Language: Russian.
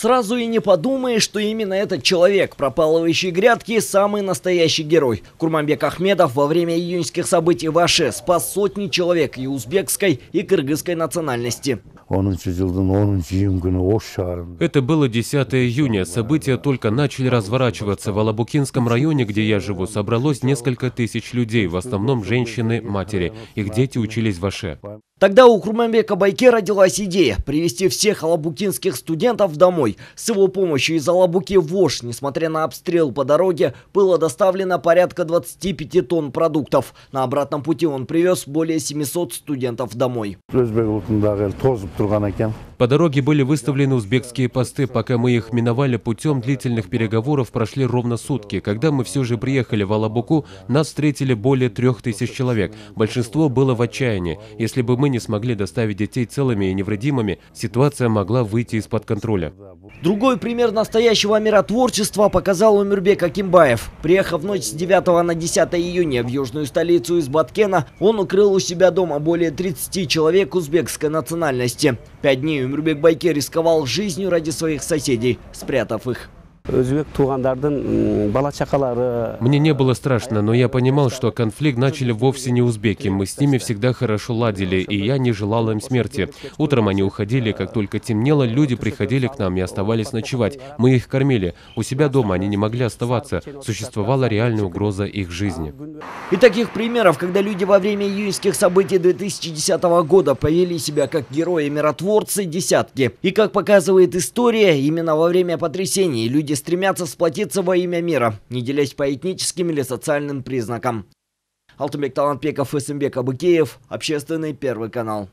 Сразу и не подумаешь, что именно этот человек, пропалывающий грядки, самый настоящий герой. Курманбек Ахмедов во время июньских событий в Аше спас сотни человек и узбекской, и кыргызской национальности. Это было 10 июня. События только начали разворачиваться. В Алабукинском районе, где я живу, собралось несколько тысяч людей, в основном женщины, матери. Их дети учились в Аше. Тогда у Хурмамбека Байке родилась идея привести всех алабукинских студентов домой. С его помощью из Алабуки в Ош, несмотря на обстрел по дороге, было доставлено порядка 25 тонн продуктов. На обратном пути он привез более 700 студентов домой. По дороге были выставлены узбекские посты, пока мы их миновали путем длительных переговоров, прошли ровно сутки. Когда мы все же приехали в Алабуку, нас встретили более трех тысяч человек. Большинство было в отчаянии. Если бы мы не смогли доставить детей целыми и невредимыми, ситуация могла выйти из-под контроля. Другой пример настоящего миротворчества показал Умирбек Акимбаев. Приехав в ночь с 9 на 10 июня в южную столицу из Баткена, он укрыл у себя дома более 30 человек узбекской национальности. Пять дней Өмірбек рисковал жизнью ради своих соседей, спрятав их. Мне не было страшно, но я понимал, что конфликт начали вовсе не узбеки. Мы с ними всегда хорошо ладили, и я не желал им смерти. Утром они уходили, как только темнело, люди приходили к нам и оставались ночевать. Мы их кормили. У себя дома они не могли оставаться. Существовала реальная угроза их жизни. И таких примеров, когда люди во время июньских событий 2010 года повели себя как герои-миротворцы, десятки. И как показывает история, именно во время потрясений люди стремятся сплотиться во имя мира, не делясь по этническим или социальным признакам. Алтынбек Талантбеков, Исымбек Абыкеев, Общественный первый канал.